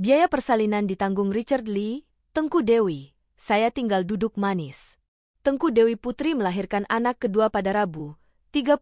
Biaya persalinan ditanggung Richard Lee, Tengku Dewi, saya tinggal duduk manis. Tengku Dewi Putri melahirkan anak kedua pada Rabu, 31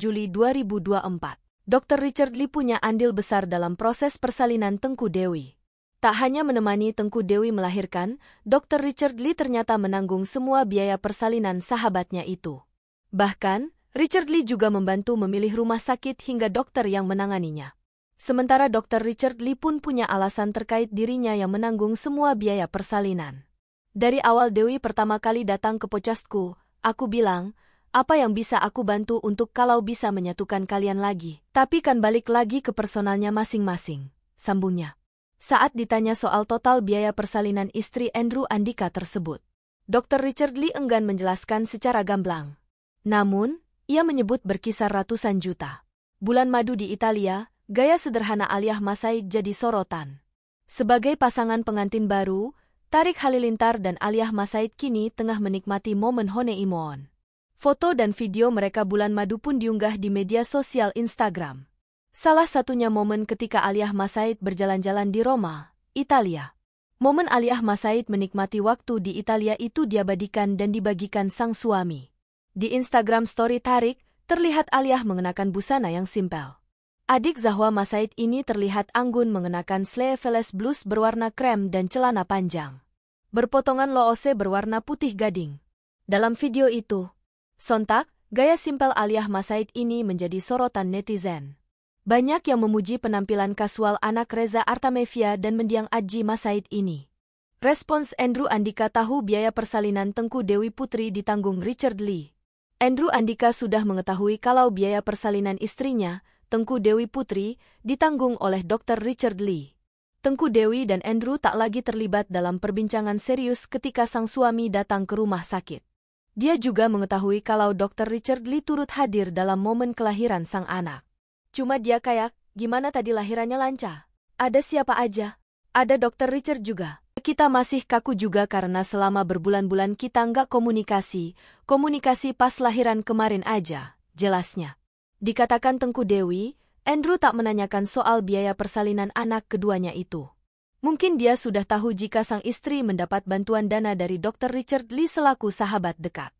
Juli 2024. Dr. Richard Lee punya andil besar dalam proses persalinan Tengku Dewi. Tak hanya menemani Tengku Dewi melahirkan, Dr. Richard Lee ternyata menanggung semua biaya persalinan sahabatnya itu. Bahkan, Richard Lee juga membantu memilih rumah sakit hingga dokter yang menanganinya. Sementara Dr. Richard Lee pun punya alasan terkait dirinya yang menanggung semua biaya persalinan. Dari awal Dewi pertama kali datang ke pocasku, aku bilang, apa yang bisa aku bantu untuk kalau bisa menyatukan kalian lagi. Tapi kan balik lagi ke personalnya masing-masing, sambungnya. Saat ditanya soal total biaya persalinan istri Andrew Andika tersebut, Dr. Richard Lee enggan menjelaskan secara gamblang. Namun, ia menyebut berkisar ratusan juta. Bulan madu di Italia, gaya sederhana Aliyah Masai jadi sorotan. Sebagai pasangan pengantin baru, Tarik Halilintar dan Aliyah Masaid kini tengah menikmati momen Honeymoon. Foto dan video mereka bulan madu pun diunggah di media sosial Instagram. Salah satunya momen ketika Aliyah Masaid berjalan-jalan di Roma, Italia. Momen Aliyah Masaid menikmati waktu di Italia itu diabadikan dan dibagikan sang suami. Di Instagram story Tarik, terlihat Aliyah mengenakan busana yang simpel. Adik Zahwa Masaid ini terlihat anggun mengenakan sleeveless blus berwarna krem dan celana panjang. Berpotongan loose berwarna putih gading. Dalam video itu, sontak, gaya simpel Aliyah Masaid ini menjadi sorotan netizen. Banyak yang memuji penampilan kasual anak Reza Artamevia dan mendiang Aji Masaid ini. Respons Andrew Andika tahu biaya persalinan Tengku Dewi Putri ditanggung Richard Lee. Andrew Andika sudah mengetahui kalau biaya persalinan istrinya, Tengku Dewi Putri, ditanggung oleh Dr. Richard Lee. Tengku Dewi dan Andrew tak lagi terlibat dalam perbincangan serius ketika sang suami datang ke rumah sakit. Dia juga mengetahui kalau Dr. Richard Lee turut hadir dalam momen kelahiran sang anak. Cuma dia kayak, gimana tadi lahirannya lancar? Ada siapa aja? Ada Dr. Richard juga kita masih kaku juga karena selama berbulan-bulan kita nggak komunikasi, komunikasi pas lahiran kemarin aja, jelasnya. Dikatakan Tengku Dewi, Andrew tak menanyakan soal biaya persalinan anak keduanya itu. Mungkin dia sudah tahu jika sang istri mendapat bantuan dana dari Dr. Richard Lee selaku sahabat dekat.